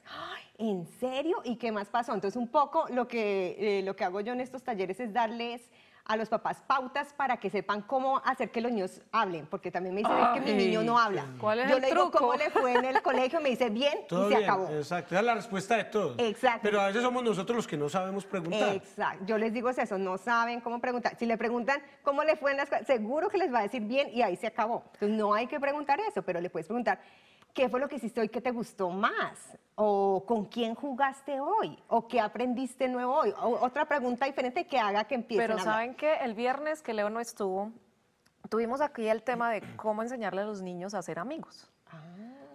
¿en serio? ¿Y qué más pasó? Entonces un poco lo que, eh, lo que hago yo en estos talleres es darles a los papás pautas para que sepan cómo hacer que los niños hablen, porque también me dicen que mi niño no habla. ¿Cuál es Yo le digo cómo le fue en el colegio, me dice bien y se acabó. Exacto, esa es la respuesta de todos. Exacto. Pero a veces somos nosotros los que no sabemos preguntar. Exacto. Yo les digo eso, no saben cómo preguntar. Si le preguntan cómo le fue en las seguro que les va a decir bien y ahí se acabó. Entonces no hay que preguntar eso, pero le puedes preguntar ¿Qué fue lo que hiciste hoy que te gustó más? ¿O con quién jugaste hoy? ¿O qué aprendiste nuevo hoy? O, otra pregunta diferente que haga que empiece. Pero saben que el viernes que Leo no estuvo, tuvimos aquí el tema de cómo enseñarle a los niños a ser amigos.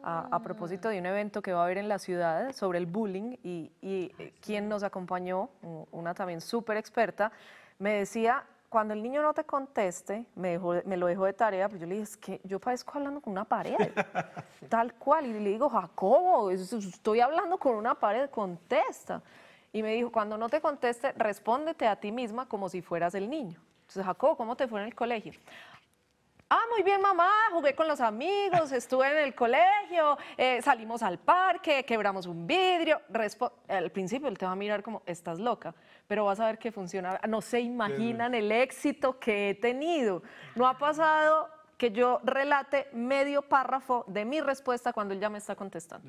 A, propósito de un evento que va a haber en la ciudad sobre el bullying y, y eh, ah, quien nos acompañó, una también súper experta, me decía cuando el niño no te conteste, me, lo dejó de tarea, pues yo le dije, es que yo parezco hablando con una pared, (laughs) tal cual. Y le digo, Jacobo, estoy hablando con una pared, contesta. Y me dijo, cuando no te conteste, respóndete a ti misma como si fueras el niño. Entonces, Jacobo, ¿cómo te fue en el colegio? ah, muy bien mamá, jugué con los amigos, estuve en el colegio, eh, salimos al parque, quebramos un vidrio. al principio él te va a mirar como, estás loca, pero vas a ver que funciona. No se imaginan el éxito que he tenido. No ha pasado que yo relate medio párrafo de mi respuesta cuando él ya me está contestando.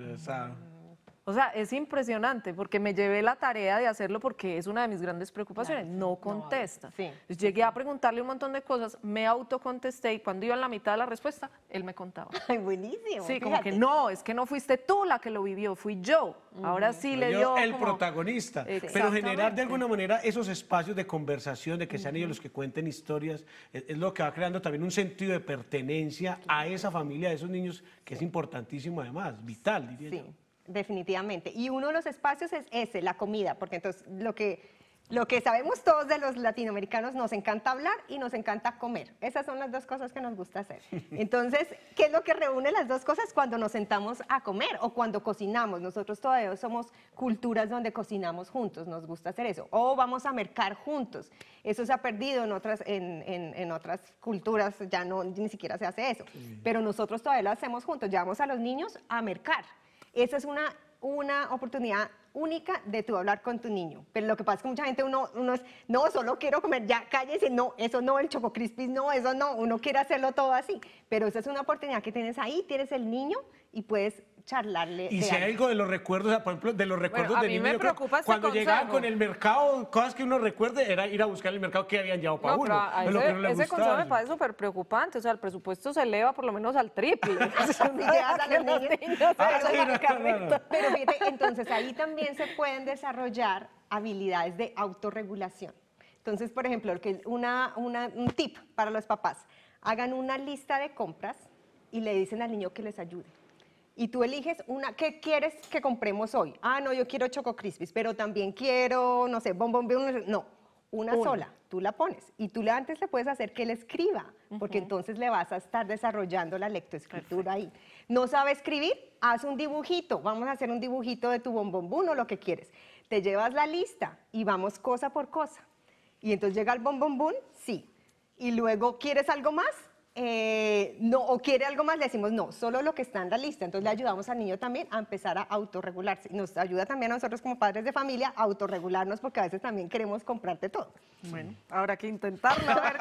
O sea, es impresionante porque me llevé la tarea de hacerlo porque es una de mis grandes preocupaciones. no contesta. Llegué a preguntarle un montón de cosas, me autocontesté y cuando iba en la mitad de la respuesta, él me contaba. (laughs) Ay, buenísimo. Sí, como que no, es que no fuiste tú la que lo vivió, fui yo. Ahora sí le dio. Yo el protagonista. Pero generar de alguna manera esos espacios de conversación, de que sean ellos los que cuenten historias, e, es, lo que va creando también un sentido de pertenencia a esa familia, a esos niños, que es importantísimo además, vital, diría sí. yo. Definitivamente. Y uno de los espacios es ese, la comida, porque entonces lo que, lo que sabemos todos de los latinoamericanos, nos encanta hablar y nos encanta comer. Esas son las dos cosas que nos gusta hacer. (laughs) Entonces, ¿qué es lo que reúne las dos cosas cuando nos sentamos a comer o cuando cocinamos? Nosotros todavía somos culturas donde cocinamos juntos, nos gusta hacer eso. O vamos a mercar juntos. Eso se ha perdido en otras, otras culturas, ya no, ni siquiera se hace eso. Pero nosotros todavía lo hacemos juntos, llevamos a los niños a mercar esa es una, una oportunidad única de tú hablar con tu niño. Pero lo que pasa es que mucha gente, uno, uno es, no, solo quiero comer, ya cállese, no, eso no, el Choco Crispis, no, eso no, uno quiere hacerlo todo así. Pero esa es una oportunidad que tienes ahí, tienes el niño y puedes charlarle. Y si hay algo de los recuerdos, por ejemplo, de los recuerdos de mí cuando llegaban con el mercado, cosas que uno recuerde era ir a buscar el mercado que habían llevado para uno. ese, consejo me parece súper preocupante, o sea, el presupuesto se eleva por lo menos al triple. (laughs) (laughs) (laughs) Pero fíjate, entonces ahí también se pueden desarrollar habilidades de autorregulación. Entonces, por ejemplo, una, una, un tip para los papás, hagan una lista de compras y le dicen al niño que les ayude y tú eliges una, ¿qué quieres que compremos hoy? Ah, no, yo quiero Choco Crispis, pero también quiero, no sé, bombón, no, una, sola, tú la pones. Y tú antes le puedes hacer que le escriba, porque entonces le vas a estar desarrollando la lectoescritura ahí. ¿No sabe escribir? Haz un dibujito, vamos a hacer un dibujito de tu bombombún o lo que quieres. Te llevas la lista y vamos cosa por cosa. Y entonces llega el bombombún, sí. Y luego, ¿quieres algo más? Eh, no, o quiere algo más, le decimos no, solo lo que está en la lista. Entonces le ayudamos al niño también a empezar a autorregularse. Nos ayuda también a nosotros como padres de familia a autorregularnos porque a veces también queremos comprarte todo. Bueno, ahora que intentarlo, a ver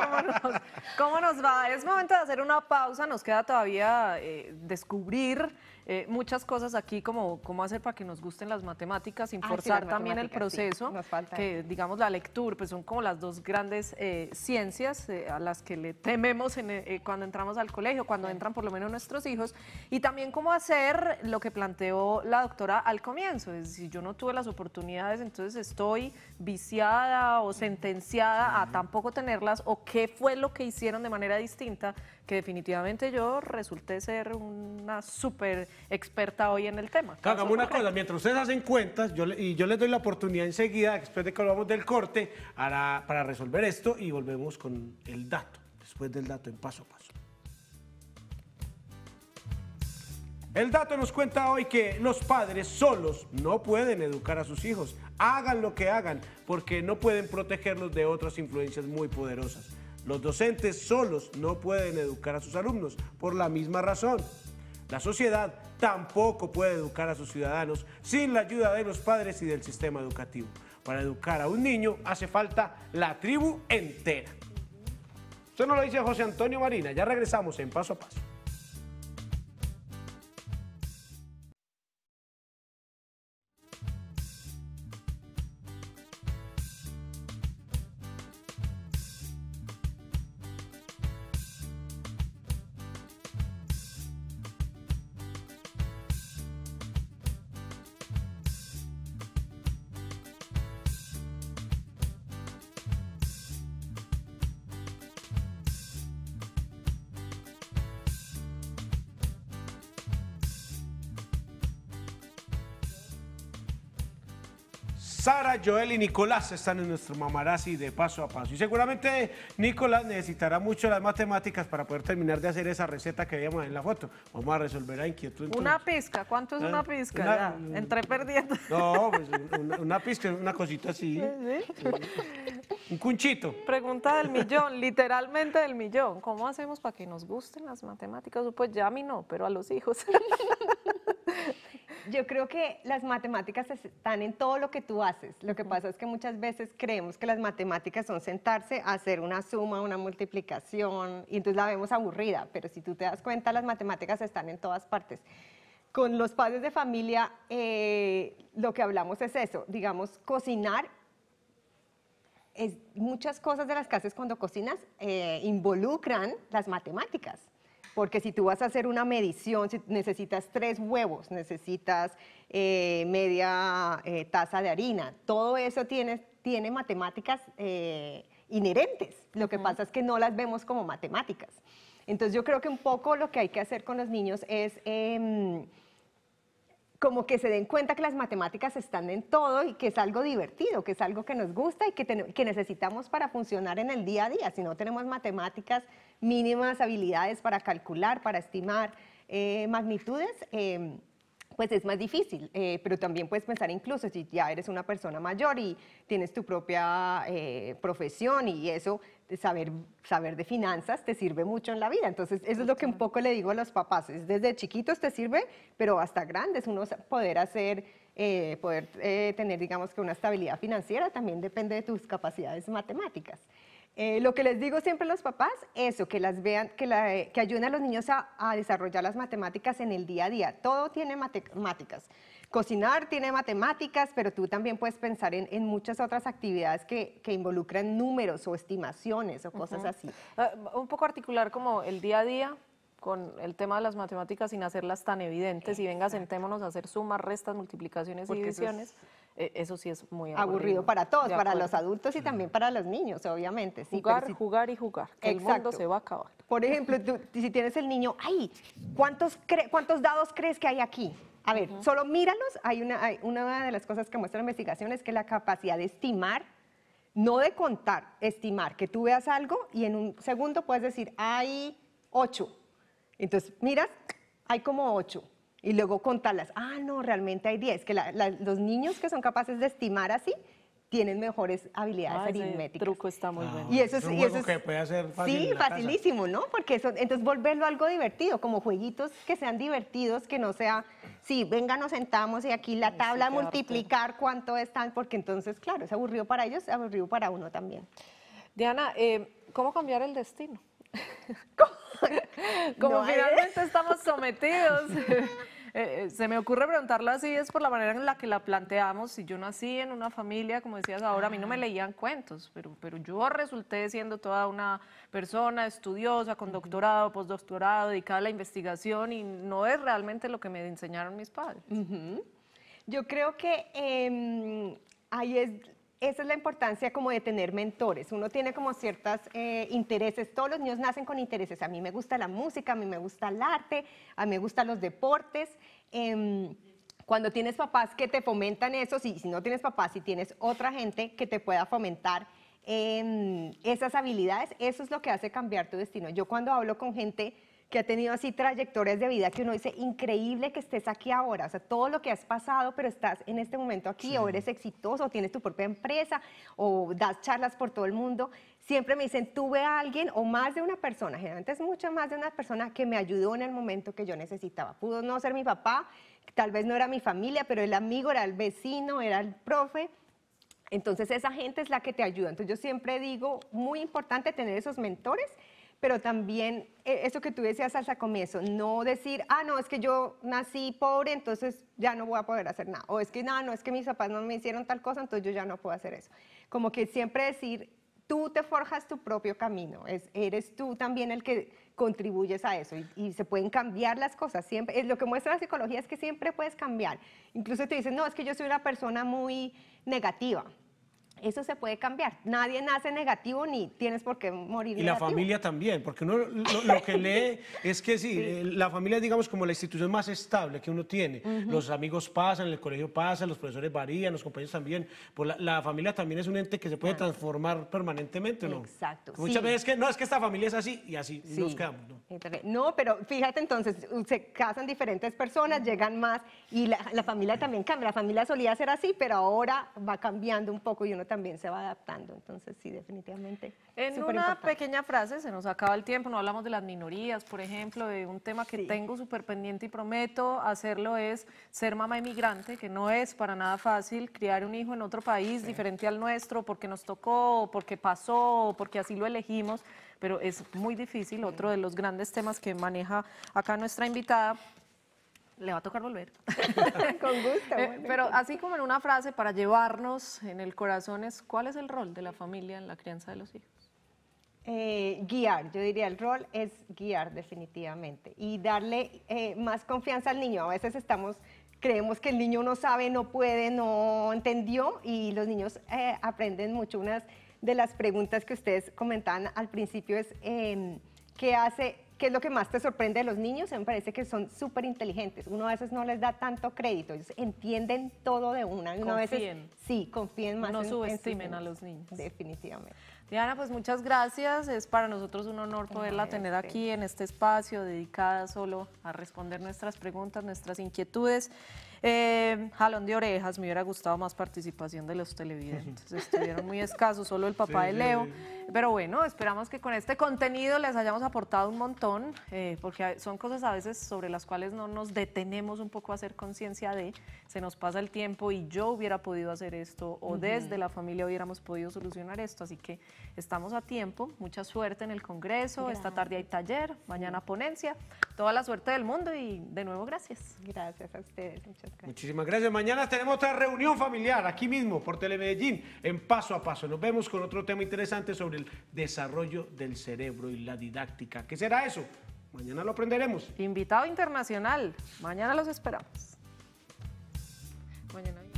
cómo nos, va. Es momento de hacer una pausa, nos queda todavía eh, descubrir eh, muchas cosas aquí, como cómo hacer para que nos gusten las matemáticas, ah, sin forzar también el proceso, que digamos la lectura, pues son como las dos grandes eh, ciencias eh, a las que le tememos cuando entramos al colegio, cuando entran por lo menos nuestros hijos, y también cómo hacer lo que planteó la doctora al comienzo, es decir, yo no tuve las oportunidades, entonces estoy viciada o sentenciada a tampoco tenerlas, o qué fue lo que hicieron de manera distinta que definitivamente yo resulté ser una súper experta hoy en el tema. Hagamos una cosa, mientras ustedes hacen cuentas, yo, y yo les doy la oportunidad enseguida, después de que hablamos del corte, para, para resolver esto y volvemos con el dato, después del dato en paso a paso. El dato nos cuenta hoy que los padres solos no pueden educar a sus hijos. Hagan lo que hagan, porque no pueden protegerlos de otras influencias muy poderosas. Los docentes solos no pueden educar a sus alumnos por la misma razón. La sociedad tampoco puede educar a sus ciudadanos sin la ayuda de los padres y del sistema educativo. Para educar a un niño hace falta la tribu entera. Esto nos lo dice José Antonio Marina. Ya regresamos en Paso a Paso. Joel y Nicolás están en nuestro mamarazzi de paso a paso. Y seguramente Nicolás necesitará mucho las matemáticas para poder terminar de hacer esa receta que veíamos en la foto. Vamos a resolver la inquietud. Una pizca, ¿cuánto es una ah, pizca? entré perdiendo. No, pues una, una pizca, una cosita así. Un cunchito. Pregunta del millón, literalmente del millón. ¿Cómo hacemos para que nos gusten las matemáticas? Pues ya a mí no, pero a los hijos. Yo creo que las matemáticas están en todo lo que tú haces. Lo que pasa es que muchas veces creemos que las matemáticas son sentarse hacer una suma, una multiplicación, y entonces la vemos aburrida, pero si tú te das cuenta, las matemáticas están en todas partes. Con los padres de familia, eh, lo que hablamos es eso, digamos, cocinar muchas cosas de las casas cuando cocinas eh, involucran las matemáticas. Porque si tú vas a hacer una medición, si necesitas tres huevos, necesitas eh, media eh, taza de harina, todo eso tiene, matemáticas eh, inherentes. Lo que pasa es que no las vemos como matemáticas. Entonces yo creo que un poco lo que hay que hacer con los niños es em, como que se den cuenta que las matemáticas están en todo y que es algo divertido, que es algo que nos gusta y que, necesitamos para funcionar en el día a día. Si no tenemos matemáticas, mínimas habilidades para calcular, para estimar eh, magnitudes, em, pues es más difícil, eh, pero también puedes pensar incluso si ya eres una persona mayor y tienes tu propia eh, profesión y eso saber, saber de finanzas te sirve mucho en la vida. Entonces, eso es lo que un poco le digo a los papás. Desde chiquitos te sirve, pero hasta grandes, uno poder hacer, eh, poder eh, tener, digamos que una estabilidad financiera también depende de tus capacidades matemáticas. Eh, lo que les digo siempre a los papás, eso, que las vean, que, ayuden a los niños a, desarrollar las matemáticas en el día a día. Todo tiene matemáticas cocinar tiene matemáticas, pero tú también puedes pensar en, muchas otras actividades que, involucran números o estimaciones o cosas así. Ah, un poco articular como el día a día con el tema de las matemáticas sin hacerlas tan evidentes y venga, sentémonos a hacer sumas, restas, multiplicaciones y divisiones. Eh, eso, sí es muy aburrido. para todos, para los adultos y también para los niños, obviamente. jugar, jugar y jugar, Exacto. el se va a acabar. Por ejemplo, si tienes el niño, ay, ¿cuántos, ¿cuántos dados crees que hay aquí? A ver, solo míralos. Hay una, de las cosas que muestra la investigación es que la capacidad de estimar, no de contar, estimar, que tú veas algo y en un segundo puedes decir, hay ocho. Entonces, miras, hay como ocho. Y luego contarlas, ah, no, realmente hay diez. Que los niños que son capaces de estimar así, tienen mejores habilidades aritméticas. Ah, aritméticas. truco está muy ah, bueno. Y eso es, que puede hacer fácil Sí, facilísimo, ¿no? Porque eso, entonces volverlo algo divertido, como jueguitos que sean divertidos, que no sea, sí, venga, nos sentamos y aquí la tabla multiplicar cuánto están, porque entonces, claro, es aburrido para ellos, es aburrido para uno también. Diana, eh, ¿cómo cambiar el destino? (laughs) (laughs) Como eh. finalmente estamos sometidos (laughs) Eh, se me ocurre preguntarla así, es por la manera en la que la planteamos. Si yo nací en una familia, como decías ahora, a mí no me leían cuentos, pero, pero yo resulté siendo toda una persona estudiosa, con doctorado, postdoctorado, dedicada a la investigación y no es realmente lo que me enseñaron mis padres. Yo creo que em, ahí es esa es la importancia como de tener mentores. Uno tiene como ciertos eh, intereses, todos los niños nacen con intereses. A mí me gusta la música, a mí me gusta el arte, a mí me gustan los deportes. Em, cuando tienes papás que te fomentan eso, y si no tienes papás, si tienes otra gente que te pueda fomentar em, esas habilidades, eso es lo que hace cambiar tu destino. Yo cuando hablo con gente que ha tenido así trayectorias de vida que uno dice, increíble que estés aquí ahora, o sea, todo lo que has pasado, pero estás en este momento aquí, o eres exitoso, o tienes tu propia empresa, o das charlas por todo el mundo. Siempre me dicen, tuve a alguien o más de una persona, generalmente es mucho más de una persona que me ayudó en el momento que yo necesitaba. Pudo no ser mi papá, tal vez no era mi familia, pero el amigo era el vecino, era el profe. Entonces esa gente es la que te ayuda. Entonces yo siempre digo, muy importante tener esos mentores pero también e, eso que tú decías al comienzo, no decir, ah, no, es que yo nací pobre, entonces ya no voy a poder hacer nada, o es que, no, no, es que mis papás no me hicieron tal cosa, entonces yo ya no puedo hacer eso. Como que siempre decir, tú te forjas tu propio camino, es, eres tú también el que contribuyes a eso y, se pueden cambiar las cosas. Siempre, es lo que muestra la psicología es que siempre puedes cambiar. Incluso te dicen, no, es que yo soy una persona muy negativa. Eso se puede cambiar. Nadie nace negativo ni tienes por qué morir. Y la familia también, porque uno lo, que lee (laughs) es que sí, eh, la familia es, digamos, como la institución más estable que uno tiene. Los amigos pasan, el colegio pasa, los profesores varían, los compañeros también. Pues la, familia también es un ente que se puede ah. transformar permanentemente, ¿no? Exacto. Muchas veces que no, es que esta familia es así y así nos quedamos, ¿no? No, pero fíjate entonces, se casan diferentes personas, llegan más y la, la familia también cambia. La familia solía ser así, pero ahora va cambiando un poco y uno también también se va adaptando. Entonces, sí, definitivamente. En una pequeña frase, se nos acaba el tiempo, no hablamos de las minorías, por ejemplo, de un tema que tengo súper pendiente y prometo hacerlo es ser mamá inmigrante, que no es para nada fácil criar un hijo en otro país diferente al nuestro porque nos tocó, porque pasó, porque así lo elegimos pero es muy difícil, otro de los grandes temas que maneja acá nuestra invitada, le va a tocar volver. (laughs) Con gusto. Eh, pero así como en una frase para llevarnos en el corazón es, ¿cuál es el rol de la familia en la crianza de los hijos? Eh, guiar, yo diría el rol es guiar definitivamente y darle eh, más confianza al niño. A veces estamos, creemos que el niño no sabe, no puede, no entendió y los niños aprenden mucho. Unas de las preguntas que ustedes comentaban al principio es, em, ¿qué hace ¿Qué es lo que más te sorprende de los niños? A me parece que son súper inteligentes. Uno a veces no les da tanto crédito. Ellos entienden todo de una. Uno confíen. sí, confíen más. No subestimen a los niños. Definitivamente. Diana, pues muchas gracias. Es para nosotros un honor poderla tener este. aquí en este espacio dedicada solo a responder nuestras preguntas, nuestras inquietudes. Eh, jalón de orejas, me hubiera gustado más participación de los televidentes. Estuvieron muy escasos, solo el papá de Leo. Pero bueno, esperamos que con este contenido les hayamos aportado un montón, eh, porque son cosas a veces sobre las cuales no nos detenemos un poco a hacer conciencia de, se nos pasa el tiempo y yo hubiera podido hacer esto o desde la familia hubiéramos podido solucionar esto. Así que estamos a tiempo, mucha suerte en el Congreso, esta tarde hay taller, mañana ponencia, toda la suerte del mundo y de nuevo gracias. Gracias a ustedes, muchas gracias. Muchísimas gracias. Mañana tenemos otra reunión familiar aquí mismo por Telemedellín en Paso a Paso. Nos vemos con otro tema interesante sobre el desarrollo del cerebro y la didáctica. ¿Qué será eso? Mañana lo aprenderemos. Invitado internacional. Mañana los esperamos. Mañana.